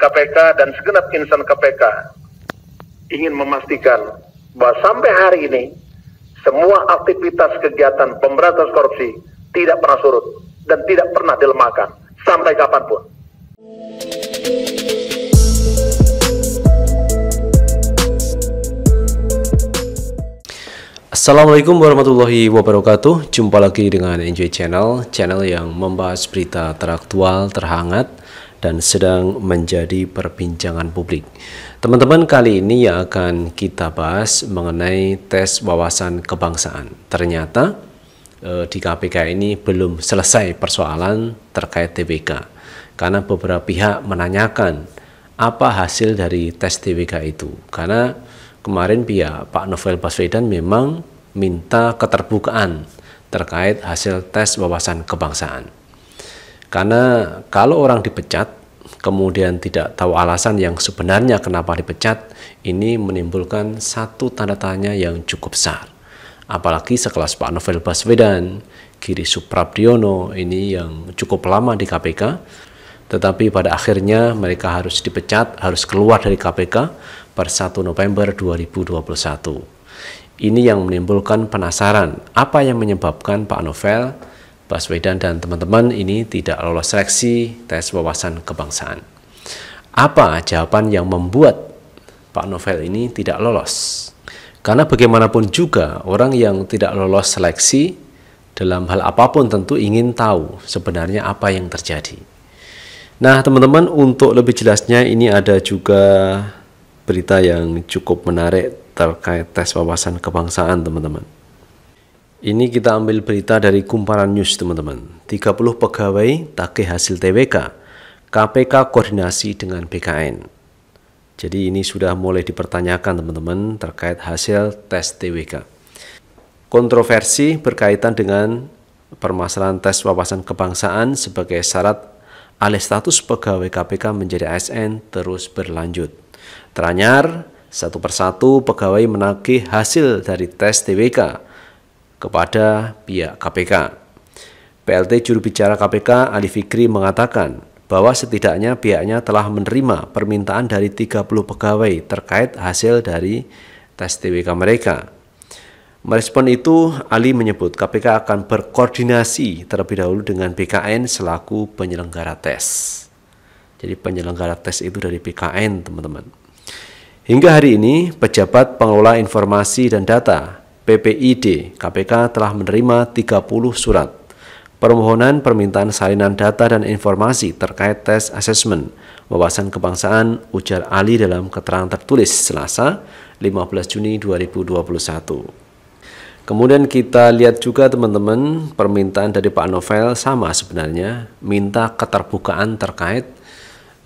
KPK dan segenap insan KPK ingin memastikan bahwa sampai hari ini semua aktivitas kegiatan pemberantasan korupsi tidak pernah surut dan tidak pernah dilemahkan sampai kapanpun. Assalamualaikum warahmatullahi wabarakatuh Jumpa lagi dengan Enjoy Channel Channel yang membahas berita teraktual, terhangat dan sedang menjadi perbincangan publik. Teman-teman, kali ini yang akan kita bahas mengenai tes wawasan kebangsaan. Ternyata eh, di KPK ini belum selesai persoalan terkait TBK karena beberapa pihak menanyakan apa hasil dari tes TBK itu. Karena kemarin pihak Pak Novel Baswedan memang minta keterbukaan terkait hasil tes wawasan kebangsaan. Karena kalau orang dipecat, kemudian tidak tahu alasan yang sebenarnya kenapa dipecat, ini menimbulkan satu tanda tanya yang cukup besar. Apalagi sekelas Pak Novel Baswedan, Kiri Suprabdiono ini yang cukup lama di KPK, tetapi pada akhirnya mereka harus dipecat, harus keluar dari KPK per 1 November 2021. Ini yang menimbulkan penasaran, apa yang menyebabkan Pak Novel Baswedan dan teman-teman ini tidak lolos seleksi tes wawasan kebangsaan. Apa jawaban yang membuat Pak Novel ini tidak lolos? Karena bagaimanapun juga orang yang tidak lolos seleksi dalam hal apapun tentu ingin tahu sebenarnya apa yang terjadi. Nah, teman-teman, untuk lebih jelasnya ini ada juga berita yang cukup menarik terkait tes wawasan kebangsaan, teman-teman. Ini kita ambil berita dari Kumparan News teman-teman. 30 pegawai tagih hasil TWK. KPK koordinasi dengan BKN. Jadi ini sudah mulai dipertanyakan teman-teman terkait hasil tes TWK. Kontroversi berkaitan dengan permasalahan tes wawasan kebangsaan sebagai syarat alih status pegawai KPK menjadi ASN terus berlanjut. Teranyar, satu persatu pegawai menagih hasil dari tes TWK kepada pihak KPK. PLT juru bicara KPK Ali Fikri mengatakan bahwa setidaknya pihaknya telah menerima permintaan dari 30 pegawai terkait hasil dari tes TWK mereka. Merespon itu, Ali menyebut KPK akan berkoordinasi terlebih dahulu dengan BKN selaku penyelenggara tes. Jadi penyelenggara tes itu dari BKN, teman-teman. Hingga hari ini, pejabat pengelola informasi dan data PPID, KPK telah menerima 30 surat. Permohonan permintaan salinan data dan informasi terkait tes asesmen wawasan kebangsaan ujar Ali dalam keterangan tertulis Selasa 15 Juni 2021. Kemudian kita lihat juga teman-teman permintaan dari Pak Novel sama sebenarnya minta keterbukaan terkait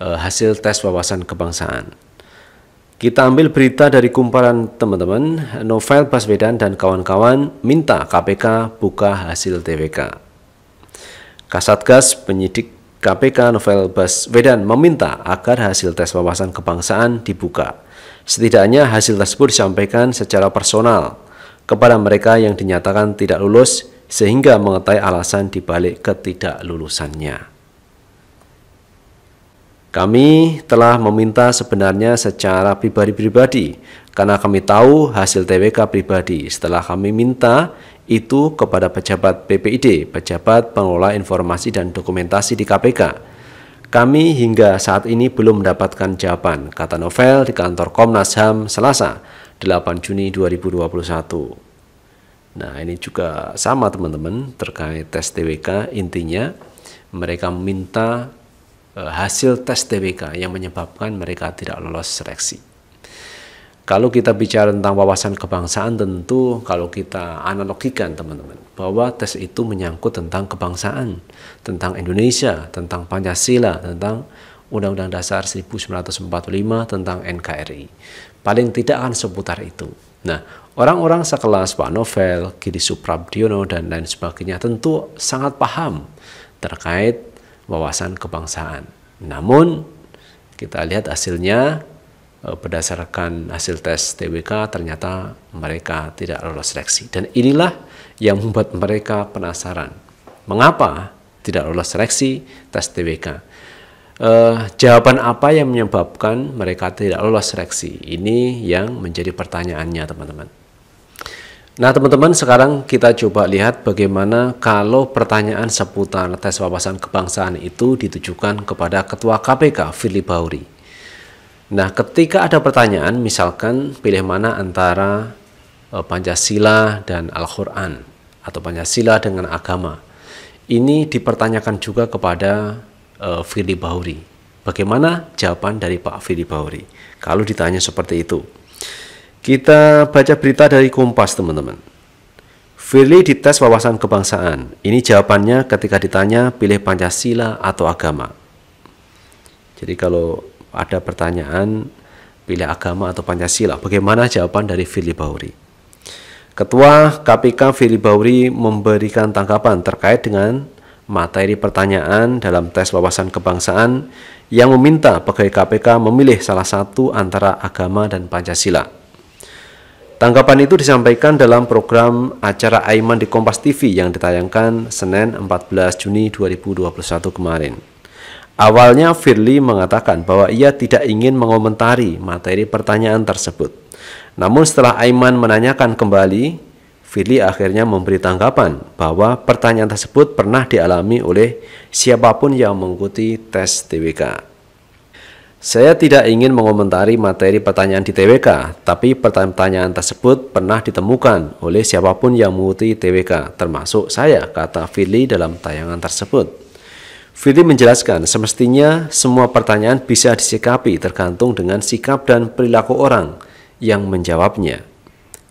eh, hasil tes wawasan kebangsaan. Kita ambil berita dari kumparan teman-teman, Novel Baswedan dan kawan-kawan minta KPK buka hasil TWK. Kasatgas penyidik KPK Novel Baswedan meminta agar hasil tes wawasan kebangsaan dibuka. Setidaknya hasil tersebut disampaikan secara personal kepada mereka yang dinyatakan tidak lulus sehingga mengetahui alasan dibalik ketidaklulusannya. Kami telah meminta sebenarnya secara pribadi-pribadi karena kami tahu hasil TWK pribadi setelah kami minta itu kepada pejabat PPID, pejabat pengelola informasi dan dokumentasi di KPK. Kami hingga saat ini belum mendapatkan jawaban, kata Novel di kantor Komnas HAM Selasa 8 Juni 2021. Nah ini juga sama teman-teman terkait tes TWK intinya mereka meminta Eh, hasil tes TBK yang menyebabkan mereka tidak lolos seleksi. Kalau kita bicara tentang wawasan kebangsaan tentu kalau kita analogikan teman-teman bahwa tes itu menyangkut tentang kebangsaan, tentang Indonesia, tentang Pancasila, tentang Undang-Undang Dasar 1945, tentang NKRI. Paling tidak akan seputar itu. Nah, orang-orang sekelas Pak Novel, Giri Suprabdiono, dan lain sebagainya tentu sangat paham terkait wawasan kebangsaan. Namun kita lihat hasilnya e, berdasarkan hasil tes TWK ternyata mereka tidak lolos seleksi dan inilah yang membuat mereka penasaran mengapa tidak lolos seleksi tes TWK? uh, e, jawaban apa yang menyebabkan mereka tidak lolos seleksi ini yang menjadi pertanyaannya teman-teman Nah, teman-teman, sekarang kita coba lihat bagaimana kalau pertanyaan seputar tes wawasan kebangsaan itu ditujukan kepada Ketua KPK Firly Bahuri. Nah, ketika ada pertanyaan, misalkan pilih mana antara eh, Pancasila dan Al-Quran atau Pancasila dengan agama. Ini dipertanyakan juga kepada uh, eh, Firly Bahuri. Bagaimana jawaban dari Pak Firly Bahuri kalau ditanya seperti itu? Kita baca berita dari Kompas, teman-teman. Firly dites wawasan kebangsaan. Ini jawabannya ketika ditanya pilih Pancasila atau agama. Jadi kalau ada pertanyaan pilih agama atau Pancasila, bagaimana jawaban dari Firly Bahuri? Ketua KPK Firly Bahuri memberikan tanggapan terkait dengan materi pertanyaan dalam tes wawasan kebangsaan yang meminta pegawai KPK memilih salah satu antara agama dan Pancasila. Tanggapan itu disampaikan dalam program acara Aiman di Kompas TV yang ditayangkan Senin 14 Juni 2021 kemarin. Awalnya Firly mengatakan bahwa ia tidak ingin mengomentari materi pertanyaan tersebut. Namun setelah Aiman menanyakan kembali, Firly akhirnya memberi tanggapan bahwa pertanyaan tersebut pernah dialami oleh siapapun yang mengikuti tes TWK. Saya tidak ingin mengomentari materi pertanyaan di TWK, tapi pertanyaan tersebut pernah ditemukan oleh siapapun yang mengikuti TWK, termasuk saya, kata Firly dalam tayangan tersebut. Firly menjelaskan, semestinya semua pertanyaan bisa disikapi tergantung dengan sikap dan perilaku orang yang menjawabnya.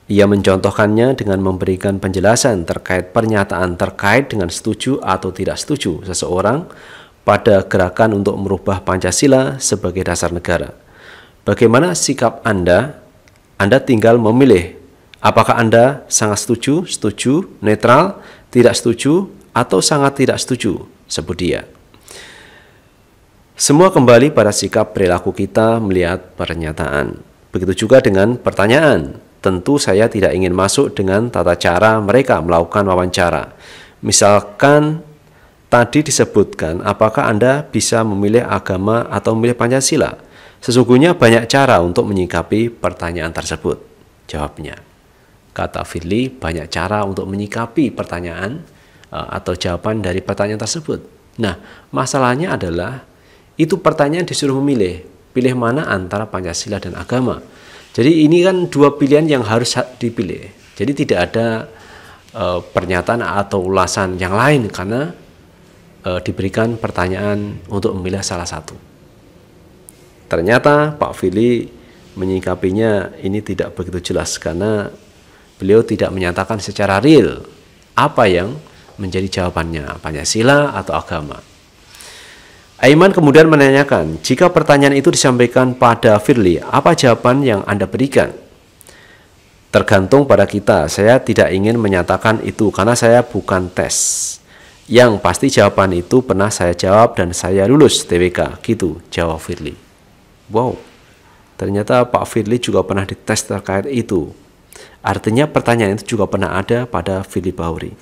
Ia mencontohkannya dengan memberikan penjelasan terkait pernyataan terkait dengan setuju atau tidak setuju seseorang pada gerakan untuk merubah Pancasila sebagai dasar negara. Bagaimana sikap Anda? Anda tinggal memilih apakah Anda sangat setuju, setuju, netral, tidak setuju, atau sangat tidak setuju, sebut dia. Semua kembali pada sikap perilaku kita melihat pernyataan. Begitu juga dengan pertanyaan. Tentu saya tidak ingin masuk dengan tata cara mereka melakukan wawancara. Misalkan Tadi disebutkan apakah Anda bisa memilih agama atau memilih Pancasila? Sesungguhnya banyak cara untuk menyikapi pertanyaan tersebut. Jawabnya, kata Firly, banyak cara untuk menyikapi pertanyaan eh, atau jawaban dari pertanyaan tersebut. Nah, masalahnya adalah itu pertanyaan disuruh memilih, pilih mana antara Pancasila dan agama. Jadi ini kan dua pilihan yang harus dipilih. Jadi tidak ada eh, pernyataan atau ulasan yang lain karena e, diberikan pertanyaan untuk memilih salah satu. Ternyata Pak Fili menyikapinya ini tidak begitu jelas karena beliau tidak menyatakan secara real apa yang menjadi jawabannya, Pancasila atau agama. Aiman kemudian menanyakan, jika pertanyaan itu disampaikan pada Firly, apa jawaban yang Anda berikan? Tergantung pada kita, saya tidak ingin menyatakan itu karena saya bukan tes. Yang pasti jawaban itu pernah saya jawab dan saya lulus TWK. Gitu jawab Firly. Wow, ternyata Pak Firly juga pernah dites terkait itu. Artinya pertanyaan itu juga pernah ada pada Firly Bahuri.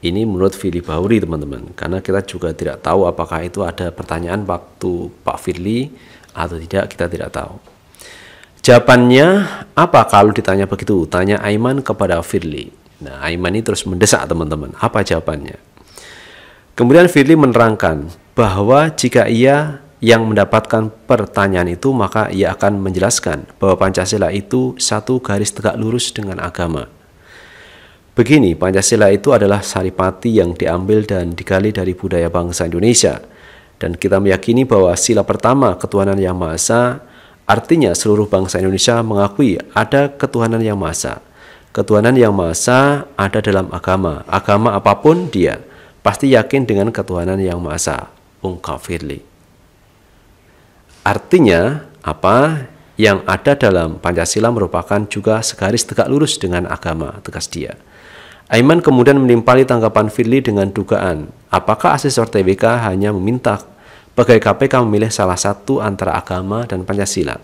Ini menurut Firly Bahuri teman-teman, karena kita juga tidak tahu apakah itu ada pertanyaan waktu Pak Firly atau tidak, kita tidak tahu. Jawabannya apa kalau ditanya begitu? Tanya Aiman kepada Firly. Nah, Aiman ini terus mendesak teman-teman. Apa jawabannya? Kemudian Firly menerangkan bahwa jika ia yang mendapatkan pertanyaan itu maka ia akan menjelaskan bahwa Pancasila itu satu garis tegak lurus dengan agama. Begini, Pancasila itu adalah saripati yang diambil dan digali dari budaya bangsa Indonesia. Dan kita meyakini bahwa sila pertama ketuhanan yang Maha Esa artinya seluruh bangsa Indonesia mengakui ada ketuhanan yang Maha Esa. Ketuhanan yang Maha Esa ada dalam agama, agama apapun dia pasti yakin dengan ketuhanan yang Maha Esa, Firly. Artinya, apa yang ada dalam Pancasila merupakan juga segaris tegak lurus dengan agama, tegas dia. Aiman kemudian menimpali tanggapan Firly dengan dugaan, apakah asesor TBK hanya meminta pegawai KPK memilih salah satu antara agama dan Pancasila.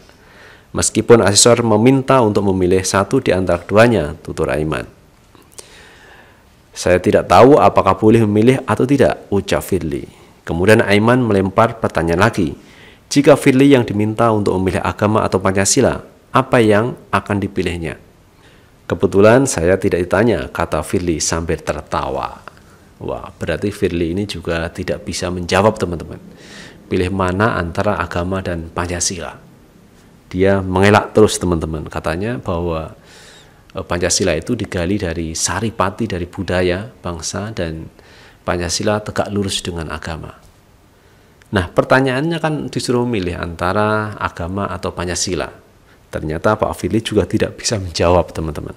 Meskipun asesor meminta untuk memilih satu di antara keduanya, tutur Aiman. Saya tidak tahu apakah boleh memilih atau tidak, ucap Firly. Kemudian Aiman melempar pertanyaan lagi. Jika Firly yang diminta untuk memilih agama atau Pancasila, apa yang akan dipilihnya? Kebetulan saya tidak ditanya, kata Firly sambil tertawa. Wah, berarti Firly ini juga tidak bisa menjawab teman-teman. Pilih mana antara agama dan Pancasila. Dia mengelak terus teman-teman, katanya bahwa Eh, Pancasila itu digali dari saripati dari budaya bangsa dan Pancasila tegak lurus dengan agama. Nah, pertanyaannya kan disuruh memilih antara agama atau Pancasila. Ternyata Pak Fili juga tidak bisa menjawab, teman-teman.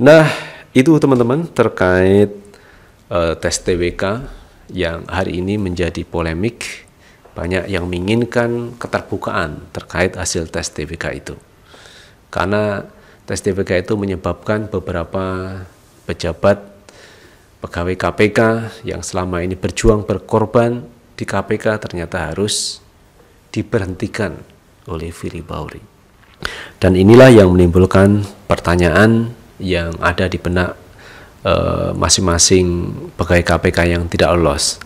Nah, itu teman-teman terkait uh, tes TWK yang hari ini menjadi polemik. Banyak yang menginginkan keterbukaan terkait hasil tes TWK itu. Karena Tes TPK itu menyebabkan beberapa pejabat pegawai KPK yang selama ini berjuang berkorban di KPK ternyata harus diberhentikan oleh Firly Bauri. Dan inilah yang menimbulkan pertanyaan yang ada di benak eh, masing-masing pegawai KPK yang tidak lolos.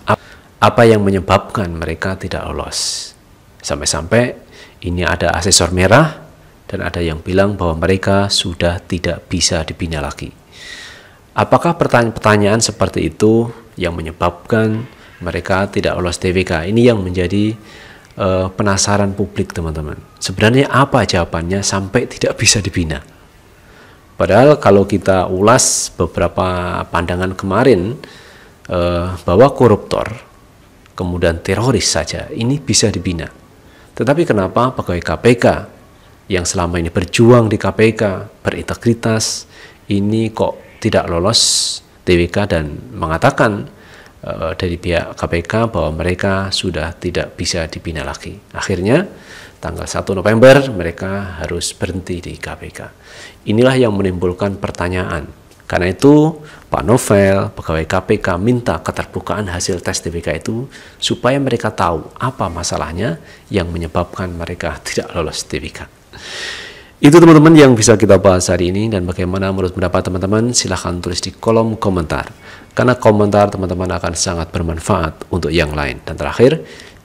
Apa yang menyebabkan mereka tidak lolos? Sampai-sampai ini ada asesor merah dan ada yang bilang bahwa mereka sudah tidak bisa dibina lagi. Apakah pertanyaan-pertanyaan seperti itu yang menyebabkan mereka tidak lolos TWK? Ini yang menjadi uh, penasaran publik, teman-teman. Sebenarnya apa jawabannya sampai tidak bisa dibina? Padahal kalau kita ulas beberapa pandangan kemarin uh, bahwa koruptor kemudian teroris saja ini bisa dibina. Tetapi kenapa pegawai KPK yang selama ini berjuang di KPK berintegritas ini kok tidak lolos TWK dan mengatakan uh, dari pihak KPK bahwa mereka sudah tidak bisa dibina lagi. Akhirnya tanggal 1 November mereka harus berhenti di KPK. Inilah yang menimbulkan pertanyaan karena itu, Pak Novel, pegawai KPK minta keterbukaan hasil tes TPK itu supaya mereka tahu apa masalahnya yang menyebabkan mereka tidak lolos TPK. Itu teman-teman yang bisa kita bahas hari ini dan bagaimana menurut pendapat teman-teman silahkan tulis di kolom komentar. Karena komentar teman-teman akan sangat bermanfaat untuk yang lain. Dan terakhir,